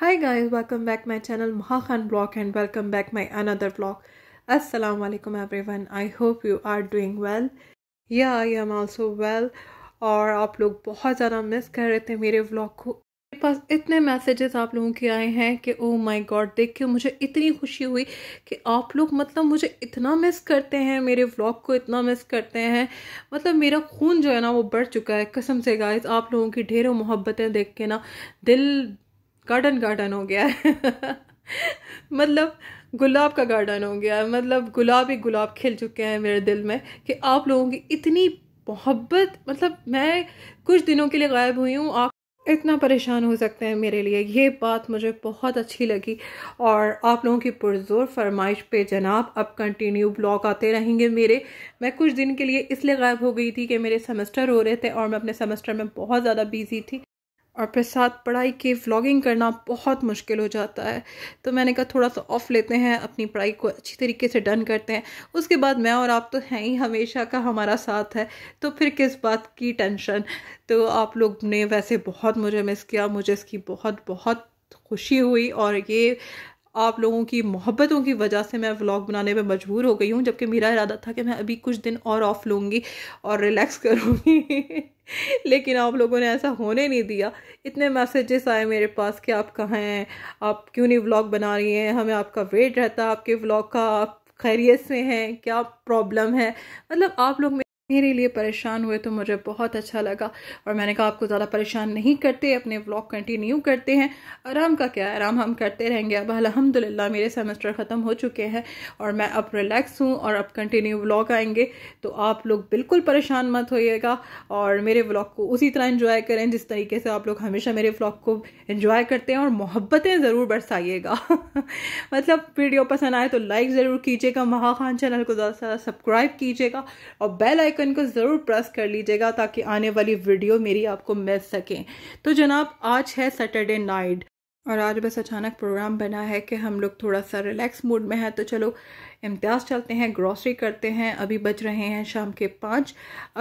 Hi guys, welcome back my channel Maha Khan Vlog and welcome back my another vlog. Assalamu alaikum everyone. I hope you are doing well. Yeah, I am also well. और आप लोग बहुत ज़्यादा miss कर रहे थे मेरे vlog को मेरे पास इतने मैसेजेस आप लोगों के आए हैं कि ओ माय गॉड देख के मुझे इतनी खुशी हुई कि आप लोग मतलब मुझे इतना मिस करते हैं मेरे व्लॉग को इतना मिस करते हैं मतलब मेरा खून जो है ना वो बढ़ चुका है कसम से गाइस आप लोगों की ढेरों मोहब्बतें देख के ना दिल गार्डन गार्डन हो गया है मतलब गुलाब का गार्डन हो गया है मतलब गुलाब ही गुलाब खिल चुके हैं मेरे दिल में कि आप लोगों की इतनी मोहब्बत मतलब मैं कुछ दिनों के लिए गायब हुई हूँ आप इतना परेशान हो सकते हैं मेरे लिए ये बात मुझे बहुत अच्छी लगी और आप लोगों की पुरजोर फरमाइश पे जनाब अब कंटिन्यू ब्लॉग आते रहेंगे मेरे मैं कुछ दिन के लिए इसलिए गायब हो गई थी कि मेरे सेमेस्टर हो रहे थे और मैं अपने सेमेस्टर में बहुत ज़्यादा बिजी थी और फिर साथ पढ़ाई के व्लॉगिंग करना बहुत मुश्किल हो जाता है तो मैंने कहा थोड़ा सा ऑफ़ लेते हैं अपनी पढ़ाई को अच्छी तरीके से डन करते हैं उसके बाद मैं और आप तो हैं ही हमेशा का हमारा साथ है तो फिर किस बात की टेंशन तो आप लोग ने वैसे बहुत मुझे मिस किया मुझे इसकी बहुत बहुत खुशी हुई और ये आप लोगों की मोहब्बतों की वजह से मैं व्लॉग बनाने में मजबूर हो गई हूँ जबकि मेरा इरादा था कि मैं अभी कुछ दिन और ऑफ़ लूँगी और रिलैक्स करूँगी लेकिन आप लोगों ने ऐसा होने नहीं दिया इतने मैसेजेस आए मेरे पास कि आप कहाँ हैं आप क्यों नहीं व्लॉग बना रही हैं हमें आपका वेट रहता आपके व्लॉग का आप खैरियत से हैं क्या प्रॉब्लम है मतलब आप लोग मेरे लिए परेशान हुए तो मुझे बहुत अच्छा लगा और मैंने कहा आपको ज़्यादा परेशान नहीं करते अपने व्लॉग कंटिन्यू करते हैं आराम का क्या आराम हम करते रहेंगे अब अलहमदिल्ला मेरे सेमेस्टर ख़त्म हो चुके हैं और मैं अब रिलैक्स हूँ और अब कंटिन्यू व्लॉग आएंगे तो आप लोग बिल्कुल परेशान मत होइएगा और मेरे व्लॉग को उसी तरह इन्जॉय करें जिस तरीके से आप लोग हमेशा मेरे व्लॉग को इन्जॉय करते हैं और मोहब्बतें ज़रूर बरसाइएगा मतलब वीडियो पसंद आए तो लाइक ज़रूर कीजिएगा महा खान चैनल को ज़्यादा से ज़्यादा सब्सक्राइब कीजिएगा और बेल आइक आइकन को ज़रूर प्रेस कर लीजिएगा ताकि आने वाली वीडियो मेरी आपको मिल सके तो जनाब आज है सैटरडे नाइट और आज बस अचानक प्रोग्राम बना है कि हम लोग थोड़ा सा रिलैक्स मूड में है तो चलो इम्तियाज़ चलते हैं ग्रॉसरी करते हैं अभी बज रहे हैं शाम के पाँच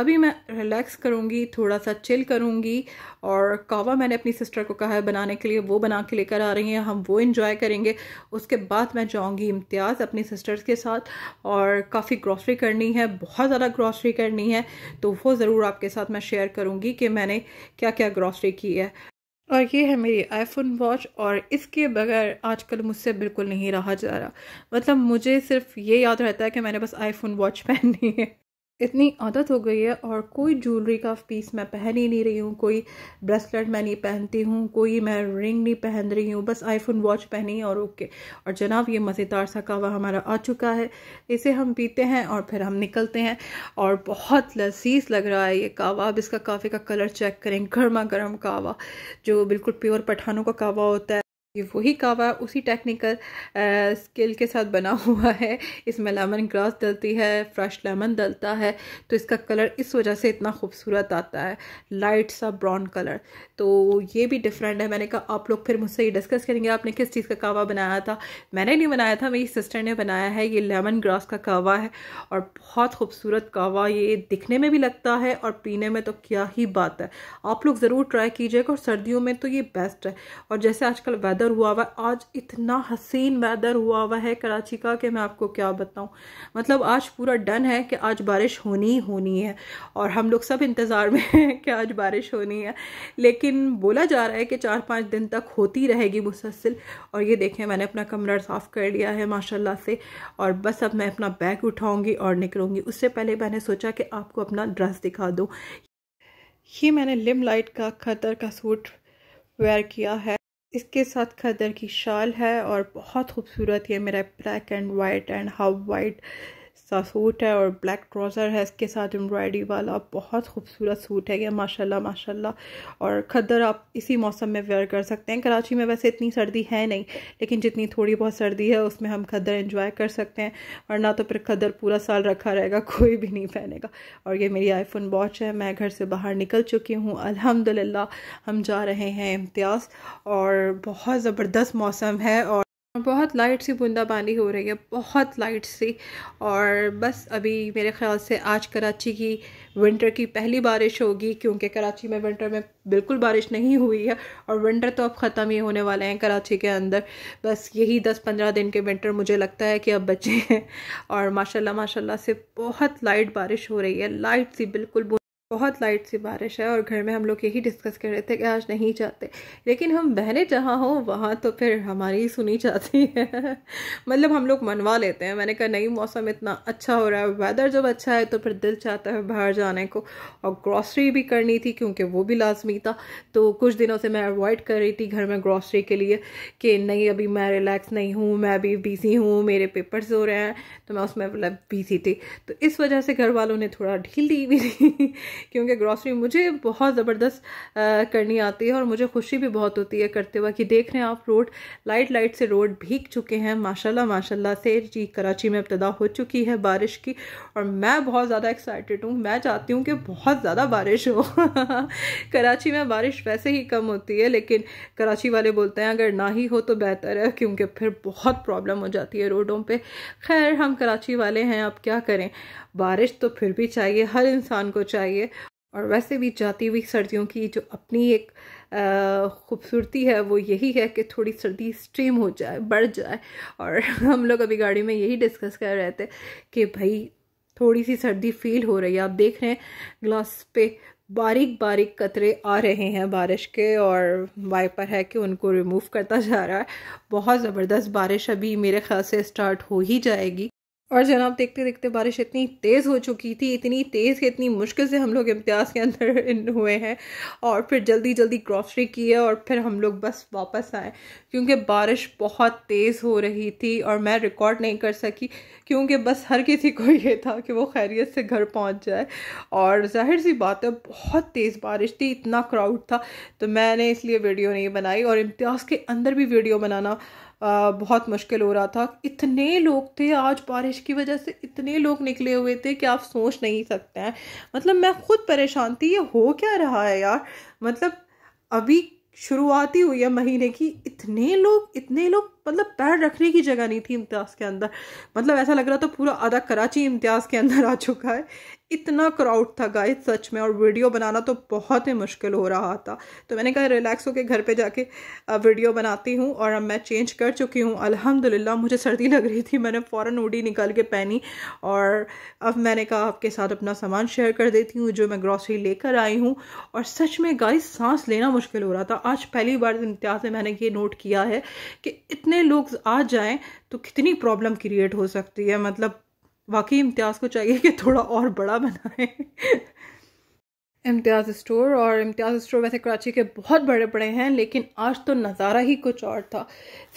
अभी मैं रिलैक्स करूँगी थोड़ा सा चिल करूँगी और कावा मैंने अपनी सिस्टर को कहा है बनाने के लिए वो बना के लेकर आ रही हैं हम वो इन्जॉय करेंगे उसके बाद मैं जाऊँगी इम्तियाज़ अपनी सिस्टर्स के साथ और काफ़ी ग्रॉसरी करनी है बहुत ज़्यादा ग्रॉसरी करनी है तो वो ज़रूर आपके साथ मैं शेयर करूँगी कि मैंने क्या क्या ग्रॉसरी की है और ये है मेरी आईफोन वॉच और इसके बगैर आजकल मुझसे बिल्कुल नहीं रहा जा रहा मतलब मुझे सिर्फ ये याद रहता है कि मैंने बस आईफोन वॉच पहननी है इतनी आदत हो गई है और कोई ज्वेलरी का पीस मैं पहन ही नहीं रही हूँ कोई ब्रेसलेट मैं नहीं पहनती हूँ कोई मैं रिंग नहीं पहन रही हूँ बस आईफोन वॉच पहनी और ओके और जनाब ये मज़ेदार सा कावा हमारा आ चुका है इसे हम पीते हैं और फिर हम निकलते हैं और बहुत लजीज लग रहा है ये कावा अब इसका काफ़े का कलर चेक करें गर्मा गर्म कावा जो बिल्कुल प्योर पठानों का कावा होता है ये वही कावा उसी टेक्निकल स्किल के साथ बना हुआ है इसमें लेमन ग्रास डलती है फ्रेश लेमन डलता है तो इसका कलर इस वजह से इतना खूबसूरत आता है लाइट सा ब्राउन कलर तो ये भी डिफरेंट है मैंने कहा आप लोग फिर मुझसे ये डिस्कस करेंगे आपने किस चीज़ का कावा बनाया था मैंने नहीं बनाया था मेरी सिस्टर ने बनाया है ये लेमन ग्रास का कावा है और बहुत खूबसूरत कावा ये दिखने में भी लगता है और पीने में तो क्या ही बात है आप लोग ज़रूर ट्राई कीजिएगा और सर्दियों में तो ये बेस्ट है और जैसे आजकल वेदर वेदर हुआ हुआ आज इतना हसीन वेदर हुआ हुआ है कराची का कि मैं आपको क्या बताऊं मतलब आज पूरा डन है कि आज बारिश होनी ही होनी है और हम लोग सब इंतज़ार में हैं कि आज बारिश होनी है लेकिन बोला जा रहा है कि चार पाँच दिन तक होती रहेगी मुसलसिल और ये देखें मैंने अपना कमरा साफ़ कर लिया है माशा से और बस अब मैं अपना बैग उठाऊँगी और निकलूँगी उससे पहले मैंने सोचा कि आपको अपना ड्रेस दिखा दूँ ये मैंने लिम लाइट का खतर का सूट वेयर किया है इसके साथ खदर की शाल है और बहुत खूबसूरत है मेरा black and white and half white सा सूट है और ब्लैक ट्राउज़र है इसके साथ एम्ब्रॉयडरी वाला बहुत खूबसूरत सूट है ये माशाल्लाह माशाल्लाह और खदर आप इसी मौसम में वेयर कर सकते हैं कराची में वैसे इतनी सर्दी है नहीं लेकिन जितनी थोड़ी बहुत सर्दी है उसमें हम खदर इन्जॉय कर सकते हैं और ना तो फिर खदर पूरा साल रखा रहेगा कोई भी नहीं पहनेगा और ये मेरी आईफोन वॉच है मैं घर से बाहर निकल चुकी हूँ अलहमदिल्ला हम जा रहे हैं इम्तियाज़ और बहुत ज़बरदस्त मौसम है और बहुत लाइट सी बूंदाबांदी हो रही है बहुत लाइट सी और बस अभी मेरे ख्याल से आज कराची की विंटर की पहली बारिश होगी क्योंकि कराची में विंटर में बिल्कुल बारिश नहीं हुई है और विंटर तो अब ख़त्म ही होने वाले हैं कराची के अंदर बस यही दस पंद्रह दिन के विंटर मुझे लगता है कि अब बचे हैं और माशाल्लाह माशाल्लाह से बहुत लाइट बारिश हो रही है लाइट सी बिल्कुल बहुत लाइट सी बारिश है और घर में हम लोग यही डिस्कस कर रहे थे कि आज नहीं जाते लेकिन हम बहने जहाँ हों वहाँ तो फिर हमारी सुनी जाती है मतलब हम लोग मनवा लेते हैं मैंने कहा नहीं मौसम इतना अच्छा हो रहा है वेदर जब अच्छा है तो फिर दिल चाहता है बाहर जाने को और ग्रॉसरी भी करनी थी क्योंकि वो भी लाजमी था तो कुछ दिनों से मैं अवॉइड कर रही थी घर में ग्रॉसरी के लिए कि नहीं अभी मैं रिलैक्स नहीं हूँ मैं अभी बिज़ी हूँ मेरे पेपर्स हो रहे हैं तो मैं उसमें मतलब बिज़ी थी तो इस वजह से घर वालों ने थोड़ा ढील दी भी थी क्योंकि ग्रॉसरी मुझे बहुत ज़बरदस्त करनी आती है और मुझे खुशी भी बहुत होती है करते हुए कि देख रहे हैं आप रोड लाइट लाइट से रोड भीग चुके हैं माशाल्लाह माशाल्लाह से जी कराची में इब्तदा हो चुकी है बारिश की और मैं बहुत ज़्यादा एक्साइटेड हूँ मैं चाहती हूँ कि बहुत ज़्यादा बारिश हो कराची में बारिश वैसे ही कम होती है लेकिन कराची वाले बोलते हैं अगर ना ही हो तो बेहतर है क्योंकि फिर बहुत प्रॉब्लम हो जाती है रोडों पर खैर हम कराची वाले हैं अब क्या करें बारिश तो फिर भी चाहिए हर इंसान को चाहिए और वैसे भी जाती हुई सर्दियों की जो अपनी एक खूबसूरती है वो यही है कि थोड़ी सर्दी स्ट्रीम हो जाए बढ़ जाए और हम लोग अभी गाड़ी में यही डिस्कस कर रहे थे कि भाई थोड़ी सी सर्दी फील हो रही है आप देख रहे हैं ग्लास पे बारीक बारीक कतरे आ रहे हैं बारिश के और वाइपर है कि उनको रिमूव करता जा रहा है बहुत ज़बरदस्त बारिश अभी मेरे ख्याल से स्टार्ट हो ही जाएगी और जनाब देखते देखते बारिश इतनी तेज़ हो चुकी थी इतनी तेज़ कि इतनी मुश्किल से हम लोग इम्तियाज़ के अंदर हुए हैं और फिर जल्दी जल्दी ग्रॉसरी किए और फिर हम लोग बस वापस आए क्योंकि बारिश बहुत तेज़ हो रही थी और मैं रिकॉर्ड नहीं कर सकी क्योंकि बस हर किसी को ये था कि वो खैरियत से घर पहुँच जाए और जाहिर सी बात है बहुत तेज़ बारिश थी इतना क्राउड था तो मैंने इसलिए वीडियो नहीं बनाई और इम्तियाज़ के अंदर भी वीडियो बनाना बहुत मुश्किल हो रहा था इतने लोग थे आज बारिश की वजह से इतने लोग निकले हुए थे कि आप सोच नहीं सकते हैं मतलब मैं खुद परेशान थी ये हो क्या रहा है यार मतलब अभी शुरुआती हुई है महीने की इतने लोग इतने लोग मतलब पैर रखने की जगह नहीं थी इम्तियाज़ के अंदर मतलब ऐसा लग रहा था पूरा आधा कराची इम्तियाज़ के अंदर आ चुका है इतना क्राउड था गाय सच में और वीडियो बनाना तो बहुत ही मुश्किल हो रहा था तो मैंने कहा रिलैक्स होकर घर पे जाके वीडियो बनाती हूँ और अब मैं चेंज कर चुकी हूँ अल्हम्दुलिल्लाह मुझे सर्दी लग रही थी मैंने फ़ौरन उडी निकाल के पहनी और अब मैंने कहा आपके साथ अपना सामान शेयर कर देती हूँ जो मैं ग्रॉसरी लेकर आई हूँ और सच में गाय सांस लेना मुश्किल हो रहा था आज पहली बार इम्तियाज़ में मैंने ये नोट किया है कि इतने इतने लोग आ जाएं तो कितनी प्रॉब्लम क्रिएट हो सकती है मतलब वाकई इम्तियाज़ को चाहिए कि थोड़ा और बड़ा बनाए इम्तियाज़ स्टोर और इम्तियाज़ स्टोर वैसे कराची के बहुत बड़े बड़े हैं लेकिन आज तो नज़ारा ही कुछ और था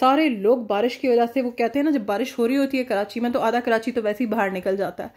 सारे लोग बारिश की वजह से वो कहते हैं ना जब बारिश हो रही होती है कराची में तो आधा कराची तो वैसे ही बाहर निकल जाता है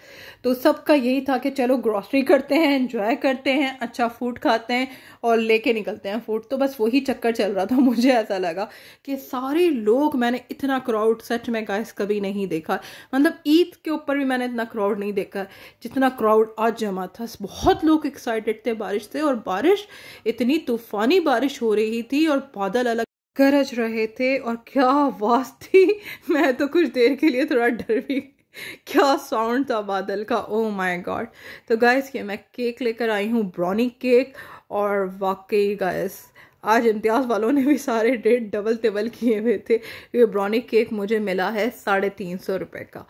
तो सबका यही था कि चलो ग्रॉसरी करते हैं इन्जॉय करते हैं अच्छा फूड खाते हैं और लेके निकलते हैं फूड तो बस वही चक्कर चल रहा था मुझे ऐसा लगा कि सारे लोग मैंने इतना क्राउड सच में गाइस कभी नहीं देखा मतलब ईद के ऊपर भी मैंने इतना क्राउड नहीं देखा जितना क्राउड आज जमा था बहुत लोग एक्साइटेड थे बारिश से और बारिश इतनी तूफानी बारिश हो रही थी और बादल अलग गरज रहे थे और क्या आवाज़ थी मैं तो कुछ देर के लिए थोड़ा डर भी क्या साउंड था बादल का ओ माय गॉड तो गाइस ये मैं केक लेकर आई हूँ ब्राउनी केक और वाकई गाइस आज इम्तियाज़ वालों ने भी सारे डेट डबल टेबल किए हुए थे ये ब्राउनी केक मुझे मिला है साढ़े तीन सौ रुपये का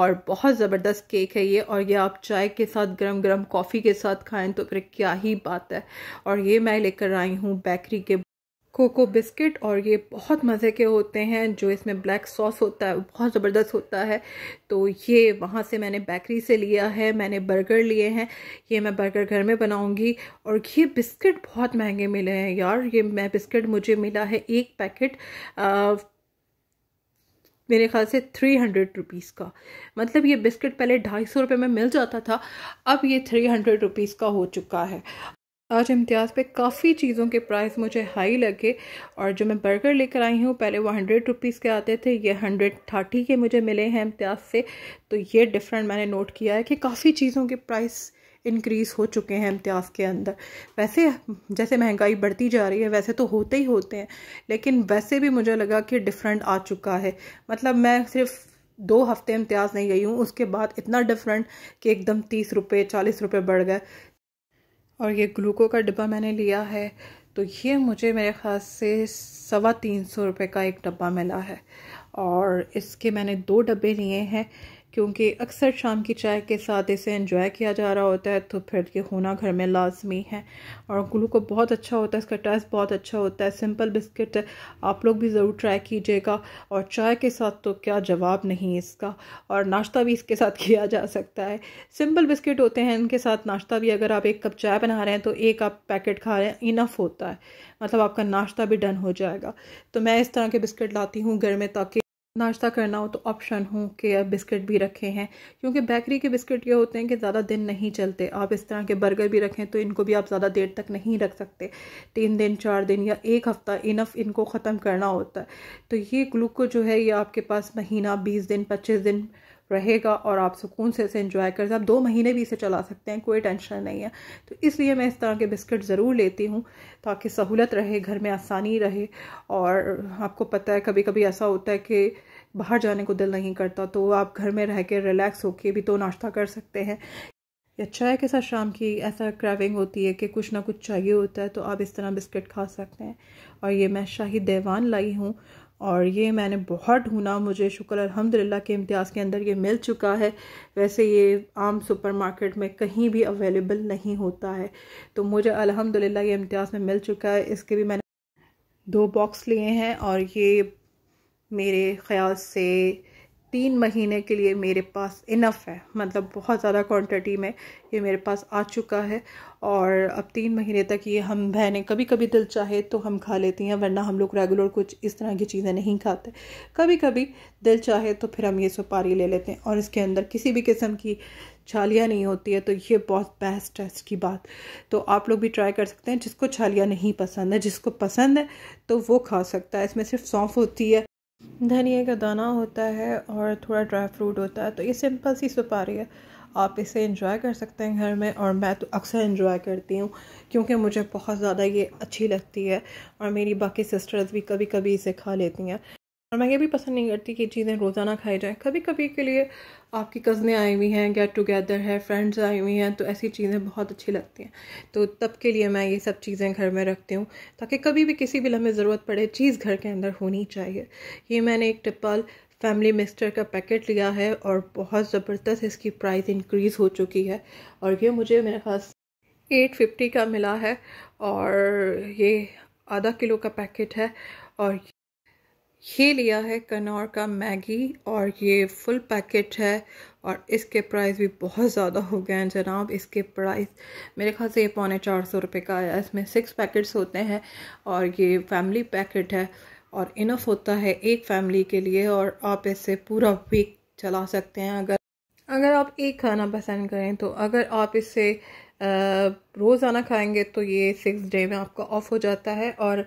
और बहुत ज़बरदस्त केक है ये और ये आप चाय के साथ गरम गरम कॉफ़ी के साथ खाएं तो फिर क्या ही बात है और ये मैं लेकर आई हूँ बेकरी के कोको बिस्किट और ये बहुत मज़े के होते हैं जो इसमें ब्लैक सॉस होता है बहुत ज़बरदस्त होता है तो ये वहाँ से मैंने बेकरी से लिया है मैंने बर्गर लिए हैं ये मैं बर्गर घर में बनाऊँगी और ये बिस्किट बहुत महंगे मिले हैं यार ये मैं बिस्किट मुझे मिला है एक पैकेट मेरे ख्याल से थ्री हंड्रेड रुपीज़ का मतलब ये बिस्किट पहले ढाई सौ रुपये में मिल जाता था अब ये थ्री हंड्रेड रुपीज़ का हो चुका है आज इम्तियाज़ पे काफ़ी चीज़ों के प्राइस मुझे हाई लगे और जो मैं बर्गर लेकर आई हूँ पहले वो हंड्रेड रुपीज़ के आते थे ये हंड्रेड थर्टी के मुझे मिले हैं इम्तियाज़ से तो ये डिफरेंट मैंने नोट किया है कि काफ़ी चीज़ों के प्राइस इंक्रीज़ हो चुके हैं इम्तियाज़ के अंदर वैसे जैसे महंगाई बढ़ती जा रही है वैसे तो होते ही होते हैं लेकिन वैसे भी मुझे लगा कि डिफरेंट आ चुका है मतलब मैं सिर्फ दो हफ्ते इम्तियाज़ नहीं गई हूँ उसके बाद इतना डिफरेंट कि एकदम तीस रुपये चालीस रुपये बढ़ गए और ये ग्लूको का डिब्बा मैंने लिया है तो ये मुझे मेरे ख्याल से सवा तीन सौ रुपये का एक डब्बा मिला है और इसके मैंने दो डब्बे लिए हैं क्योंकि अक्सर शाम की चाय के साथ इसे इन्जॉय किया जा रहा होता है तो फिर ये होना घर में लाजमी है और गुलू को बहुत अच्छा होता है इसका टेस्ट बहुत अच्छा होता है सिंपल बिस्किट आप लोग भी ज़रूर ट्राई कीजिएगा और चाय के साथ तो क्या जवाब नहीं इसका और नाश्ता भी इसके साथ किया जा सकता है सिंपल बिस्किट होते हैं इनके साथ नाश्ता भी अगर आप एक कप चाय बना रहे हैं तो एक आप पैकेट खा रहे हैं इनफ होता है मतलब आपका नाश्ता भी डन हो जाएगा तो मैं इस तरह के बिस्किट लाती हूँ घर में ताकि नाश्ता करना हो तो ऑप्शन हो कि बिस्किट भी रखे हैं क्योंकि बेकरी के बिस्किट ये होते हैं कि ज़्यादा दिन नहीं चलते आप इस तरह के बर्गर भी रखें तो इनको भी आप ज़्यादा देर तक नहीं रख सकते तीन दिन चार दिन या एक हफ़्ता इनफ इनको ख़त्म करना होता है तो ये ग्लूको जो है ये आपके पास महीना बीस दिन पच्चीस दिन रहेगा और आप सुकून से इसे इन्जॉय कर आप दो महीने भी इसे चला सकते हैं कोई टेंशन नहीं है तो इसलिए मैं इस तरह के बिस्किट ज़रूर लेती हूँ ताकि सहूलत रहे घर में आसानी रहे और आपको पता है कभी कभी ऐसा होता है कि बाहर जाने को दिल नहीं करता तो आप घर में रह कर रिलैक्स होके भी तो नाश्ता कर सकते हैं या चाय के साथ शाम की ऐसा क्रैविंग होती है कि कुछ ना कुछ चाहिए होता है तो आप इस तरह बिस्किट खा सकते हैं और ये मैं शाही देवान लाई हूँ और ये मैंने बहुत ढूंढा मुझे शुक्र अलहमदिल्ला के इम्तियाज़ के अंदर ये मिल चुका है वैसे ये आम सुपरमार्केट में कहीं भी अवेलेबल नहीं होता है तो मुझे अलहमदिल्ला ये इम्तियाज़ में मिल चुका है इसके भी मैंने दो बॉक्स लिए हैं और ये मेरे ख़्याल से तीन महीने के लिए मेरे पास इनफ है मतलब बहुत ज़्यादा क्वांटिटी में ये मेरे पास आ चुका है और अब तीन महीने तक ये हम बहनें कभी कभी दिल चाहे तो हम खा लेती हैं वरना हम लोग रेगुलर कुछ इस तरह की चीज़ें नहीं खाते कभी कभी दिल चाहे तो फिर हम ये सुपारी ले लेते हैं और इसके अंदर किसी भी किस्म की छालियाँ नहीं होती है तो ये बहुत बेस्ट है इसकी बात तो आप लोग भी ट्राई कर सकते हैं जिसको छालियाँ नहीं पसंद है जिसको पसंद है तो वो खा सकता है इसमें सिर्फ सौंफ होती है धनिया का दाना होता है और थोड़ा ड्राई फ्रूट होता है तो ये सिंपल सी सुपारी है आप इसे इंजॉय कर सकते हैं घर में और मैं तो अक्सर इंजॉय करती हूँ क्योंकि मुझे बहुत ज़्यादा ये अच्छी लगती है और मेरी बाकी सिस्टर्स भी कभी कभी इसे खा लेती हैं और मैं ये भी पसंद नहीं करती कि चीज़ें रोज़ाना खाई जाएँ कभी कभी के लिए आपकी कज़नें आई हुई हैं गेट टुगेदर है फ्रेंड्स आई हुई हैं तो ऐसी चीज़ें बहुत अच्छी लगती हैं तो तब के लिए मैं ये सब चीज़ें घर में रखती हूँ ताकि कभी भी किसी भी लम्हे ज़रूरत पड़े चीज़ घर के अंदर होनी चाहिए ये मैंने एक टिप्पल फैमिली मिस्टर का पैकेट लिया है और बहुत ज़बरदस्त इसकी प्राइस इंक्रीज़ हो चुकी है और ये मुझे मेरे पास एट फिफ्टी का मिला है और ये आधा किलो का पैकेट है और ये लिया है कनौर का मैगी और ये फुल पैकेट है और इसके प्राइस भी बहुत ज़्यादा हो गए हैं जनाब इसके प्राइस मेरे ख्याल से ये पौने चार सौ रुपये का आया इसमें सिक्स पैकेट्स होते हैं और ये फैमिली पैकेट है और इनफ होता है एक फैमिली के लिए और आप इससे पूरा वीक चला सकते हैं अगर अगर आप एक खाना पसंद करें तो अगर आप इससे रोज़ाना खाएंगे तो ये सिक्स डे में आपका ऑफ हो जाता है और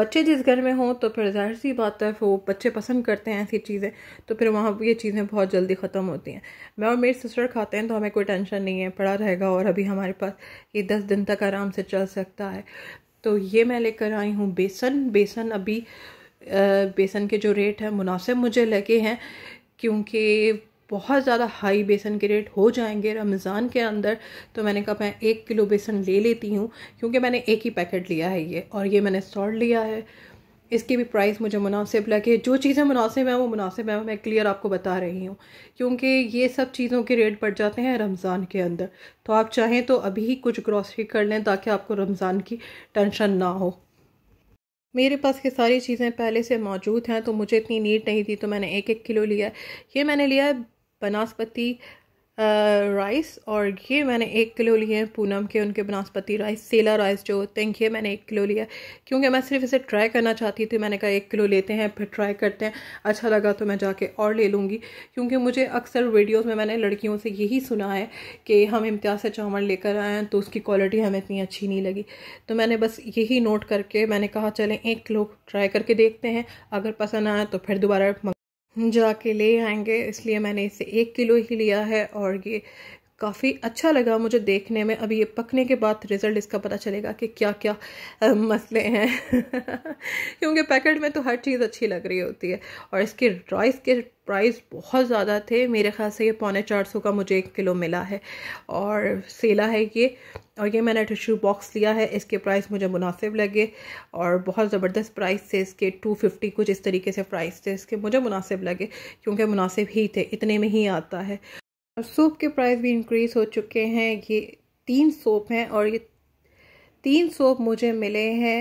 बच्चे जिस घर में हों तो फिर जाहिर सी बात है वो बच्चे पसंद करते हैं ऐसी चीज़ें तो फिर वहाँ ये चीज़ें बहुत जल्दी ख़त्म होती हैं मैं और मेरी सिस्टर खाते हैं तो हमें कोई टेंशन नहीं है पड़ा रहेगा और अभी हमारे पास ये दस दिन तक आराम से चल सकता है तो ये मैं लेकर आई हूँ बेसन बेसन अभी बेसन के जो रेट हैं मुनासिब मुझे लगे हैं क्योंकि बहुत ज़्यादा हाई बेसन के रेट हो जाएंगे रमज़ान के अंदर तो मैंने कहा मैं एक किलो बेसन ले लेती हूँ क्योंकि मैंने एक ही पैकेट लिया है ये और ये मैंने सॉल्ट लिया है इसकी भी प्राइस मुझे मुनासिब लगे जो चीज़ें मुनासिब हैं वो मुनासिब हैं मैं क्लियर आपको बता रही हूँ क्योंकि ये सब चीज़ों के रेट बढ़ जाते हैं रमज़ान के अंदर तो आप चाहें तो अभी ही कुछ ग्रॉसरी कर लें ताकि आपको रमज़ान की टेंशन ना हो मेरे पास ये सारी चीज़ें पहले से मौजूद हैं तो मुझे इतनी नीड नहीं थी तो मैंने एक एक किलो लिया ये मैंने लिया है बनास्पति राइस और ये मैंने एक किलो लिए हैं पूनम के उनके बनास्पति राइस सेला राइस जो होते हैं ये मैंने एक किलो लिया क्योंकि मैं सिर्फ इसे ट्राई करना चाहती थी मैंने कहा एक किलो लेते हैं फिर ट्राई करते हैं अच्छा लगा तो मैं जाके और ले लूँगी क्योंकि मुझे अक्सर वीडियोस में मैंने लड़कियों से यही सुना है कि हम इम्तियाज़ से चावल लेकर आए हैं तो उसकी क्वालिटी हमें इतनी अच्छी नहीं लगी तो मैंने बस यही नोट करके मैंने कहा चलें एक किलो ट्राई करके देखते हैं अगर पसंद आया तो फिर दोबारा जाके ले आएंगे इसलिए मैंने इसे एक किलो ही लिया है और ये काफ़ी अच्छा लगा मुझे देखने में अभी ये पकने के बाद रिज़ल्ट इसका पता चलेगा कि क्या क्या मसले हैं क्योंकि पैकेट में तो हर चीज़ अच्छी लग रही होती है और इसके राइस के प्राइस बहुत ज़्यादा थे मेरे ख्याल से ये पौने चार सौ का मुझे एक किलो मिला है और सेला है ये और ये मैंने टिशू बॉक्स लिया है इसके प्राइस मुझे मुनासिब लगे और बहुत ज़बरदस्त प्राइस थे इसके टू फिफ्टी कुछ इस तरीके से प्राइस थे इसके मुझे मुनासिब लगे क्योंकि मुनासिब ही थे इतने में ही आता है और सोप के प्राइस भी इंक्रीज़ हो चुके हैं ये तीन सोप हैं और ये तीन सोप मुझे मिले हैं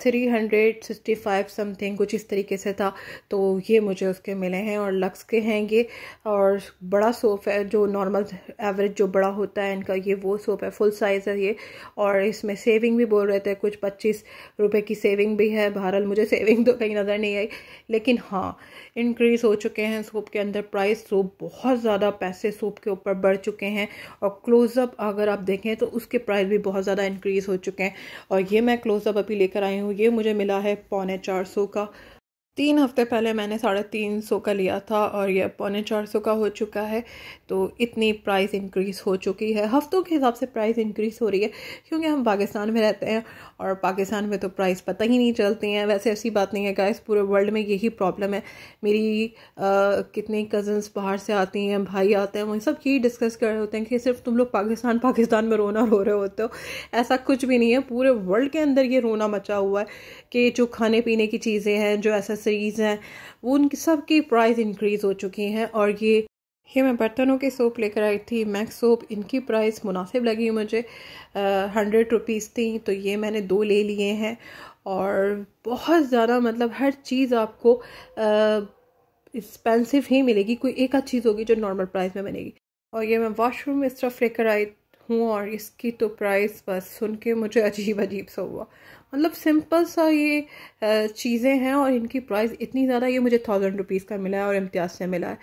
three hundred sixty five something कुछ इस तरीके से था तो ये मुझे उसके मिले हैं और लक्स के हैं ये और बड़ा सोफ़ है जो नॉर्मल एवरेज जो बड़ा होता है इनका ये वो सोफ़ है फुल साइज़ है ये और इसमें सेविंग भी बोल रहे थे कुछ पच्चीस रुपये की सेविंग भी है बहरहाल मुझे सेविंग तो कहीं नज़र नहीं आई लेकिन हाँ इनक्रीज़ हो चुके हैं सोप के अंदर प्राइस सोप तो बहुत ज़्यादा पैसे सोप के ऊपर बढ़ चुके हैं और क्लोज़अप अगर आप देखें तो उसके प्राइस भी बहुत ज़्यादा इंक्रीज़ हो चुके हैं और ये मैं क्लोज़अप अभी लेकर आई हूँ ये मुझे मिला है पौने चार सौ का तीन हफ्ते पहले मैंने साढ़े तीन सौ का लिया था और ये पौने चार सौ का हो चुका है तो इतनी प्राइस इंक्रीज़ हो चुकी है हफ्तों के हिसाब से प्राइस इंक्रीज़ हो रही है क्योंकि हम पाकिस्तान में रहते हैं और पाकिस्तान में तो प्राइस पता ही नहीं चलती हैं वैसे ऐसी बात नहीं है गाइस पूरे वर्ल्ड में यही प्रॉब्लम है मेरी कितनी कज़न्स बाहर से आती हैं भाई आते हैं वो सब यही डिस्कस कर रहे होते हैं कि सिर्फ तुम लोग पाकिस्तान पाकिस्तान में रोना रो रहे होते हो ऐसा कुछ भी नहीं है पूरे वर्ल्ड के अंदर ये रोना मचा हुआ है कि जो खाने पीने की चीज़ें हैं जो ऐसा एक्सेसरीज़ हैं वो उनकी सब की प्राइस इंक्रीज़ हो चुकी हैं और ये ये मैं बर्तनों के सोप लेकर आई थी मैक्स सोप इनकी प्राइस मुनासिब लगी मुझे हंड्रेड रुपीज़ थी तो ये मैंने दो ले लिए हैं और बहुत ज़्यादा मतलब हर चीज़ आपको एक्सपेंसिव ही मिलेगी कोई एक आध चीज़ होगी जो नॉर्मल प्राइस में बनेगी और ये मैं वॉशरूम में इस तरफ लेकर आई हूँ और इसकी तो प्राइस बस सुन के मुझे अजीब अजीब सा हुआ मतलब सिंपल सा ये चीज़ें हैं और इनकी प्राइस इतनी ज़्यादा ये मुझे थाउजेंड रुपीज़ का मिला है और इम्तियाज़ से मिला है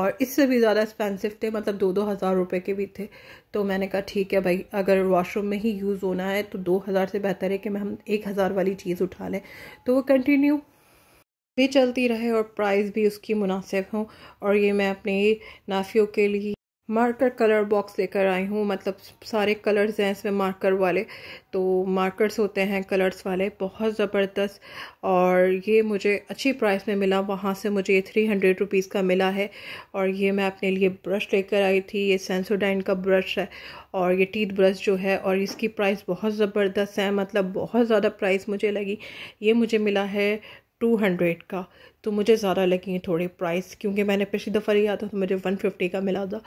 और इससे भी ज़्यादा एक्सपेंसिव थे मतलब दो दो हज़ार रुपये के भी थे तो मैंने कहा ठीक है भाई अगर वॉशरूम में ही यूज़ होना है तो दो हज़ार से बेहतर है कि मैं हम एक हज़ार वाली चीज़ उठा लें तो वो कंटिन्यू भी चलती रहे और प्राइस भी उसकी मुनासिब हो और ये मैं अपने नाफियों के लिए मार्कर कलर बॉक्स लेकर आई हूँ मतलब सारे कलर्स हैं इसमें मार्कर वाले तो मार्कर्स होते हैं कलर्स वाले बहुत ज़बरदस्त और ये मुझे अच्छी प्राइस में मिला वहाँ से मुझे ये थ्री हंड्रेड रुपीज़ का मिला है और ये मैं अपने लिए ब्रश लेकर आई थी ये सेंसोडाइन का ब्रश है और ये टीथ ब्रश जो है और इसकी प्राइस बहुत ज़बरदस्त है मतलब बहुत ज़्यादा प्राइस मुझे लगी ये मुझे मिला है टू हंड्रेड का तो मुझे ज़्यादा लगी थोड़ी प्राइस क्योंकि मैंने पिछली दफ़ा लिया था तो मुझे वन फिफ्टी का मिला था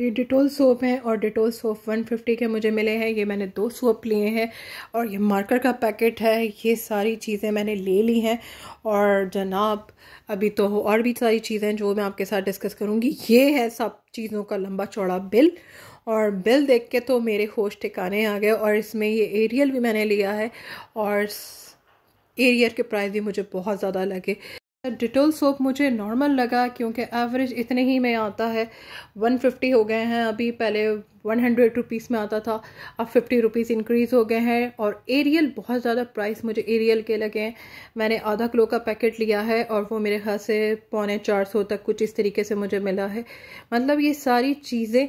ये डिटोल सोप है और डिटोल सोप 150 के मुझे मिले हैं ये मैंने दो सोप लिए हैं और ये मार्कर का पैकेट है ये सारी चीज़ें मैंने ले ली हैं और जनाब अभी तो और भी सारी चीज़ें जो मैं आपके साथ डिस्कस करूँगी ये है सब चीज़ों का लंबा चौड़ा बिल और बिल देख के तो मेरे होश ठिकाने आ गए और इसमें ये एरियल भी मैंने लिया है और एरियर के प्राइस भी मुझे बहुत ज़्यादा लगे डिटोल सोप मुझे नॉर्मल लगा क्योंकि एवरेज इतने ही में आता है 150 हो गए हैं अभी पहले 100 हंड्रेड में आता था अब 50 रुपीज़ इंक्रीज़ हो गए हैं और एरियल बहुत ज़्यादा प्राइस मुझे एरियल के लगे हैं मैंने आधा किलो का पैकेट लिया है और वो मेरे ख्याल से पौने चार सौ तक कुछ इस तरीके से मुझे मिला है मतलब ये सारी चीज़ें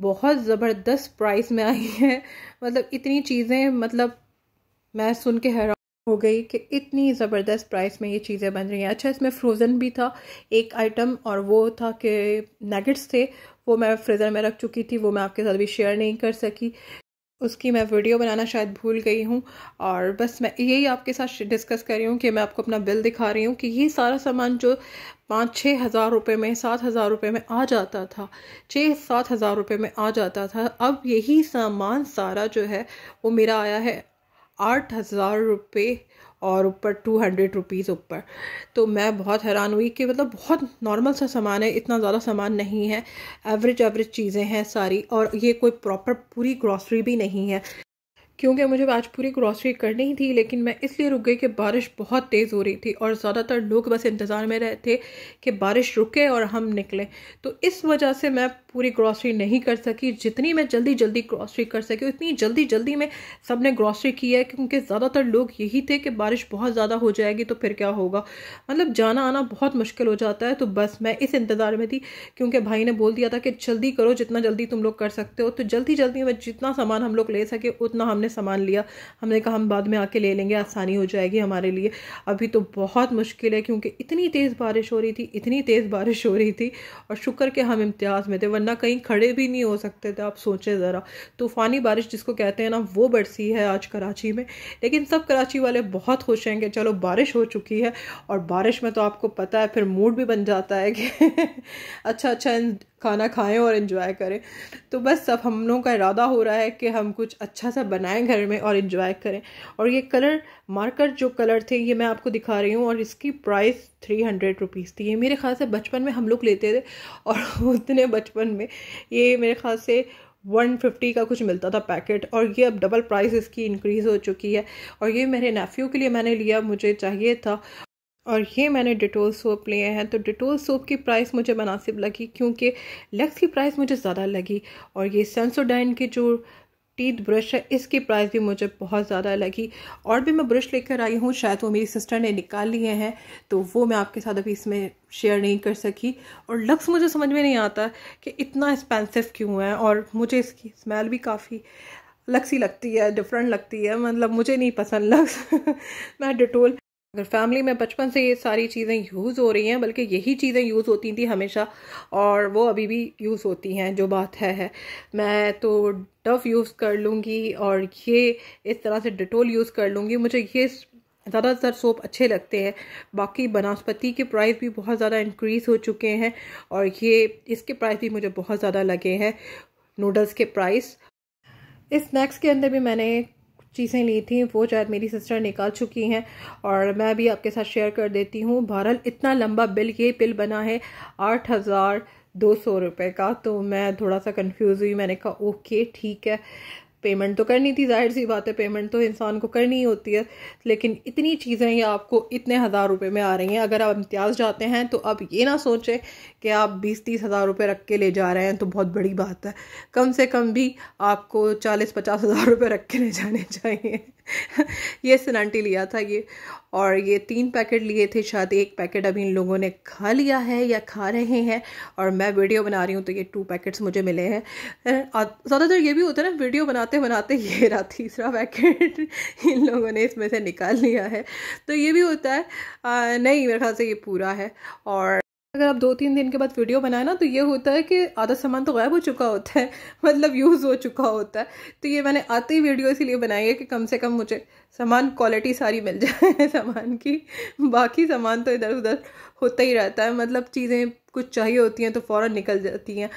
बहुत ज़बरदस्त प्राइस में आई हैं मतलब इतनी चीज़ें मतलब मैं सुन के हैरान हो गई कि इतनी ज़बरदस्त प्राइस में ये चीज़ें बन रही हैं अच्छा इसमें फ्रोज़न भी था एक आइटम और वो था कि नगेट्स थे वो मैं फ्रीज़र में रख चुकी थी वो मैं आपके साथ भी शेयर नहीं कर सकी उसकी मैं वीडियो बनाना शायद भूल गई हूँ और बस मैं यही आपके साथ डिस्कस कर रही हूँ कि मैं आपको अपना बिल दिखा रही हूँ कि ये सारा सामान जो पाँच छः हज़ार रुपये में सात हज़ार रुपये में आ जाता था छः सात हज़ार रुपये में आ जाता था अब यही सामान सारा जो है वो मेरा आया है आठ हज़ार रुपये और ऊपर टू हंड्रेड रुपीज़ ऊपर तो मैं बहुत हैरान हुई कि मतलब बहुत नॉर्मल सा सामान है इतना ज़्यादा सामान नहीं है एवरेज एवरेज चीज़ें हैं सारी और ये कोई प्रॉपर पूरी ग्रॉसरी भी नहीं है क्योंकि मुझे आज पूरी ग्रॉसरी करनी ही थी लेकिन मैं इसलिए रुक गई कि बारिश बहुत तेज़ हो रही थी और ज़्यादातर लोग बस इंतज़ार में रहे थे कि बारिश रुके और हम निकलें तो इस वजह से मैं पूरी ग्रॉसरी नहीं कर सकी जितनी मैं जल्दी जल्दी ग्रॉसरी कर सकी उतनी जल्दी जल्दी में सब ने ग्रॉसरी की है क्योंकि ज़्यादातर लोग यही थे कि बारिश बहुत ज़्यादा हो जाएगी तो फिर क्या होगा मतलब जाना आना बहुत मुश्किल हो जाता है तो बस मैं इस इंतज़ार में थी क्योंकि भाई ने बोल दिया था कि जल्दी करो जितना जल्दी तुम लोग कर सकते हो तो जल्दी जल्दी में जितना सामान हम लोग ले सके उतना हमने हमने सामान लिया हमने कहा हम बाद में आके ले लेंगे आसानी हो जाएगी हमारे लिए अभी तो बहुत मुश्किल है क्योंकि इतनी तेज़ बारिश हो रही थी इतनी तेज़ बारिश हो रही थी और शुक्र के हम इम्तियाज़ में थे वरना कहीं खड़े भी नहीं हो सकते थे आप सोचें ज़रा तूफ़ानी बारिश जिसको कहते हैं ना वो बरसी है आज कराची में लेकिन सब कराची वाले बहुत खुश हैं कि चलो बारिश हो चुकी है और बारिश में तो आपको पता है फिर मूड भी बन जाता है कि अच्छा अच्छा खाना खाएं और इन्जॉय करें तो बस सब हम लोगों का इरादा हो रहा है कि हम कुछ अच्छा सा बनाएं घर में और इन्जॉय करें और ये कलर मार्कर जो कलर थे ये मैं आपको दिखा रही हूँ और इसकी प्राइस थ्री हंड्रेड रुपीज़ थी ये मेरे ख्याल से बचपन में हम लोग लेते थे और उतने बचपन में ये मेरे ख्याल से वन फिफ्टी का कुछ मिलता था पैकेट और ये अब डबल प्राइस इसकी इंक्रीज़ हो चुकी है और ये मेरे नेफ़्यू के लिए मैंने लिया मुझे चाहिए था और ये मैंने डिटोल सोप लिए हैं तो डिटोल सोप की प्राइस मुझे मुनासिब लगी क्योंकि लेक्स की प्राइस मुझे ज़्यादा लगी और ये सेंसोडाइन की जो टीथ ब्रश है इसकी प्राइस भी मुझे बहुत ज़्यादा लगी और भी मैं ब्रश लेकर आई हूँ शायद वो मेरी सिस्टर ने निकाल लिए हैं तो वो मैं आपके साथ अभी इसमें शेयर नहीं कर सकी और लक्स मुझे समझ में नहीं आता कि इतना एक्सपेंसिव क्यों है और मुझे इसकी स्मेल भी काफ़ी लक्सी लगती है डिफरेंट लगती है मतलब मुझे नहीं पसंद लक्स मैं डिटोल अगर फैमिली में बचपन से ये सारी चीज़ें यूज़ हो रही हैं बल्कि यही चीज़ें यूज़ होती थी हमेशा और वो अभी भी यूज़ होती हैं जो बात है, है मैं तो डफ यूज़ कर लूँगी और ये इस तरह से डिटोल यूज़ कर लूँगी मुझे ये ज़्यादातर सोप अच्छे लगते हैं बाकी बनस्पति के प्राइस भी बहुत ज़्यादा इंक्रीज़ हो चुके हैं और ये इसके प्राइस भी मुझे बहुत ज़्यादा लगे हैं नूडल्स के प्राइस इस स्नैक्स के अंदर भी मैंने चीज़ें ली थी वो शायद मेरी सिस्टर निकाल चुकी हैं और मैं भी आपके साथ शेयर कर देती हूँ बहरहाल इतना लंबा बिल ये बिल बना है आठ हज़ार दो सौ रुपये का तो मैं थोड़ा सा कंफ्यूज हुई मैंने कहा ओके ठीक है पेमेंट तो करनी थी जाहिर सी बात है पेमेंट तो इंसान को करनी ही होती है लेकिन इतनी चीज़ें ये आपको इतने हज़ार रुपये में आ रही हैं अगर आप इम्तियाज़ जाते हैं तो आप ये ना सोचें कि आप बीस तीस हज़ार रुपये रख के ले जा रहे हैं तो बहुत बड़ी बात है कम से कम भी आपको चालीस पचास हज़ार रुपये रख के ले जाने चाहिए ये सिनांटी लिया था ये और ये तीन पैकेट लिए थे शायद एक पैकेट अभी इन लोगों ने खा लिया है या खा रहे हैं और मैं वीडियो बना रही हूँ तो ये टू पैकेट्स मुझे मिले हैं ज़्यादातर ये भी होता है ना वीडियो बनाते बनाते ये रहा तीसरा पैकेट इन लोगों ने इसमें से निकाल लिया है तो ये भी होता है आ, नहीं मेरे ख्याल से ये पूरा है और अगर आप दो तीन दिन के बाद वीडियो बनाए ना तो ये होता है कि आधा सामान तो गायब हो चुका होता है मतलब यूज़ हो चुका होता है तो ये मैंने आते ही वीडियो इसीलिए बनाई है कि कम से कम मुझे सामान क्वालिटी सारी मिल जाए सामान की बाकी सामान तो इधर उधर होता ही रहता है मतलब चीज़ें कुछ चाहिए होती हैं तो फ़ौर निकल जाती हैं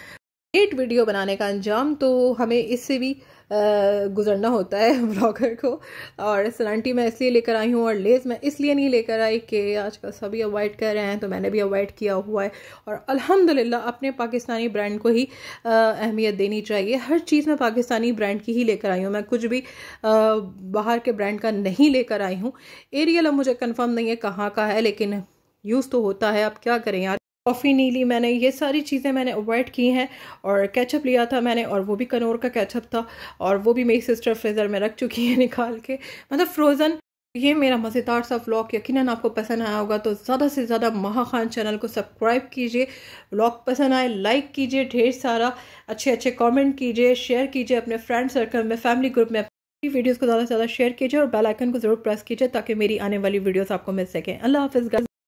एट वीडियो बनाने का अंजाम तो हमें इससे भी गुजरना होता है ब्लॉगर को और सलांटी मैं इसलिए लेकर आई हूँ और लेस मैं इसलिए नहीं लेकर आई कि आजकल सभी अवॉइड कर रहे हैं तो मैंने भी अवॉइड किया हुआ है और अल्हम्दुलिल्लाह अपने पाकिस्तानी ब्रांड को ही अहमियत देनी चाहिए हर चीज़ मैं पाकिस्तानी ब्रांड की ही लेकर आई हूँ मैं कुछ भी बाहर के ब्रांड का नहीं लेकर आई हूँ एरियल अब मुझे कन्फर्म नहीं है कहाँ का है लेकिन यूज़ तो होता है अब क्या करें यार कॉफ़ी नहीं ली मैंने ये सारी चीज़ें मैंने अवॉइड की हैं और कैचअप लिया था मैंने और वो भी कनौर का कैचअप था और वो भी मेरी सिस्टर फ्रीज़र में रख चुकी है निकाल के मतलब फ्रोज़न ये मेरा मज़ेदार सा व्लॉग यकीनन आपको पसंद आया होगा तो ज़्यादा से ज़्यादा महा खान चैनल को सब्सक्राइब कीजिए व्लॉग पसंद आए लाइक कीजिए ढेर सारा अच्छे अच्छे कमेंट कीजिए शेयर कीजिए अपने फ्रेंड सर्कल में फैमिली ग्रुप में अपनी वीडियोस को ज़्यादा से ज़्यादा शेयर कीजिए और बेल आइकन को ज़रूर प्रेस कीजिए ताकि मेरी आने वाली वीडियोज़ आपको मिल सकें अल्लाह हाफिज़